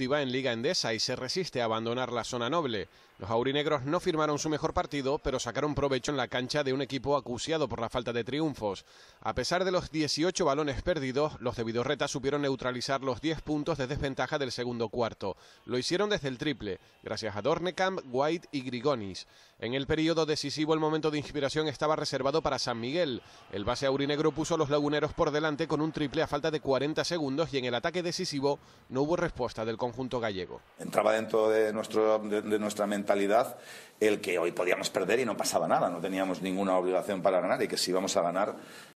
en Liga Endesa y se resiste a abandonar la zona noble. Los aurinegros no firmaron su mejor partido, pero sacaron provecho en la cancha de un equipo acuciado por la falta de triunfos. A pesar de los 18 balones perdidos, los de Vidorreta supieron neutralizar los 10 puntos de desventaja del segundo cuarto. Lo hicieron desde el triple, gracias a Dornecamp, White y Grigonis. En el periodo decisivo el momento de inspiración estaba reservado para San Miguel. El base aurinegro puso a los laguneros por delante con un triple a falta de 40 segundos y en el ataque decisivo no hubo respuesta del conjunto gallego. Entraba dentro de, de nuestra mentalidad el que hoy podíamos perder y no pasaba nada, no teníamos ninguna obligación para ganar y que si íbamos a ganar